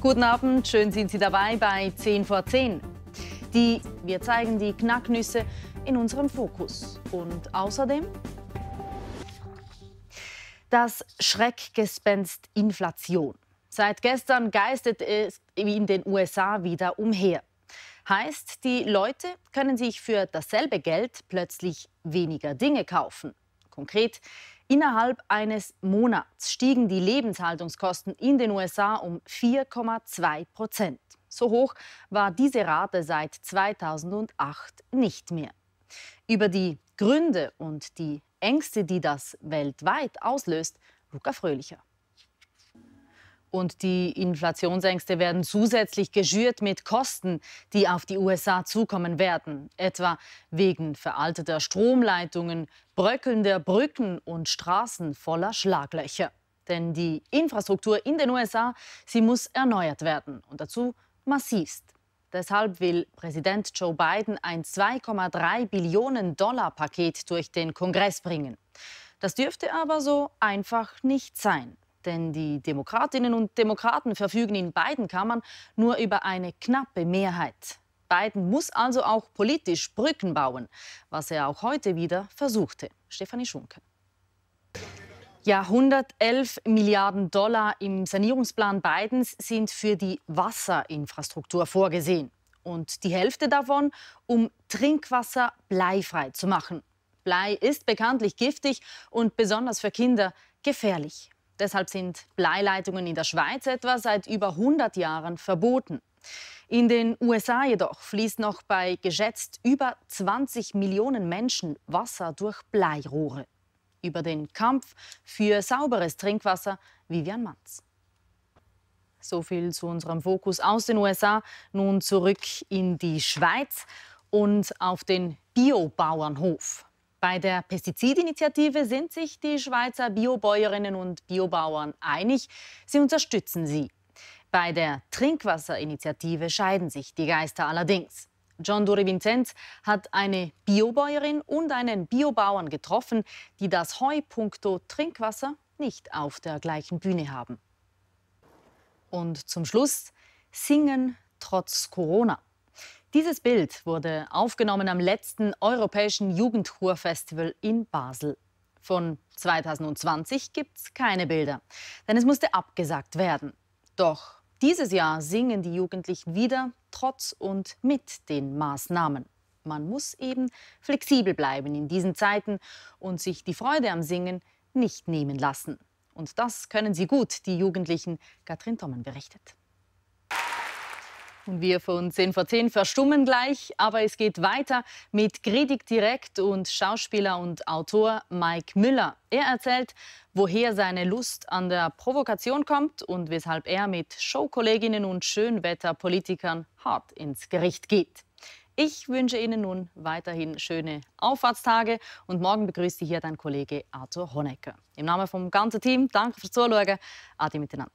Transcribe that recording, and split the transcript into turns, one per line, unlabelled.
Guten Abend, schön sind Sie dabei bei 10 vor 10. Die, wir zeigen die Knacknüsse in unserem Fokus. Und außerdem das Schreckgespenst Inflation. Seit gestern geistet es in den USA wieder umher. Heißt, die Leute können sich für dasselbe Geld plötzlich weniger Dinge kaufen. Konkret, Innerhalb eines Monats stiegen die Lebenshaltungskosten in den USA um 4,2 Prozent. So hoch war diese Rate seit 2008 nicht mehr. Über die Gründe und die Ängste, die das weltweit auslöst, Luca Fröhlicher. Und die Inflationsängste werden zusätzlich geschürt mit Kosten, die auf die USA zukommen werden, etwa wegen veralteter Stromleitungen, bröckelnder Brücken und Straßen voller Schlaglöcher. Denn die Infrastruktur in den USA, sie muss erneuert werden und dazu massivst. Deshalb will Präsident Joe Biden ein 2,3 Billionen Dollar Paket durch den Kongress bringen. Das dürfte aber so einfach nicht sein. Denn die Demokratinnen und Demokraten verfügen in beiden Kammern nur über eine knappe Mehrheit. Biden muss also auch politisch Brücken bauen, was er auch heute wieder versuchte. Stefanie Schunke. Ja, 111 Milliarden Dollar im Sanierungsplan Bidens sind für die Wasserinfrastruktur vorgesehen. Und die Hälfte davon, um Trinkwasser bleifrei zu machen. Blei ist bekanntlich giftig und besonders für Kinder gefährlich. Deshalb sind Bleileitungen in der Schweiz etwa seit über 100 Jahren verboten. In den USA jedoch fließt noch bei geschätzt über 20 Millionen Menschen Wasser durch Bleirohre. Über den Kampf für sauberes Trinkwasser Vivian Manz. So viel zu unserem Fokus aus den USA. Nun zurück in die Schweiz und auf den Biobauernhof. Bei der Pestizidinitiative sind sich die Schweizer Biobäuerinnen und Biobauern einig. Sie unterstützen sie. Bei der Trinkwasserinitiative scheiden sich die Geister allerdings. John Dore Vincenz hat eine Biobäuerin und einen Biobauern getroffen, die das Heu puncto Trinkwasser nicht auf der gleichen Bühne haben. Und zum Schluss singen trotz Corona. Dieses Bild wurde aufgenommen am letzten Europäischen Jugendhurfestival in Basel. Von 2020 gibt es keine Bilder, denn es musste abgesagt werden. Doch dieses Jahr singen die Jugendlichen wieder trotz und mit den Maßnahmen. Man muss eben flexibel bleiben in diesen Zeiten und sich die Freude am Singen nicht nehmen lassen. Und das können sie gut, die Jugendlichen. Katrin Tommen berichtet machen wir von 10 vor 10, verstummen gleich, aber es geht weiter mit Kritik direkt und Schauspieler und Autor Mike Müller. Er erzählt, woher seine Lust an der Provokation kommt und weshalb er mit Showkolleginnen und Schönwetterpolitikern hart ins Gericht geht. Ich wünsche Ihnen nun weiterhin schöne Auffahrtstage und morgen begrüßt Sie hier dein Kollege Arthur Honecker. Im Namen vom ganzen Team, danke fürs Zuschauen. Adi miteinander.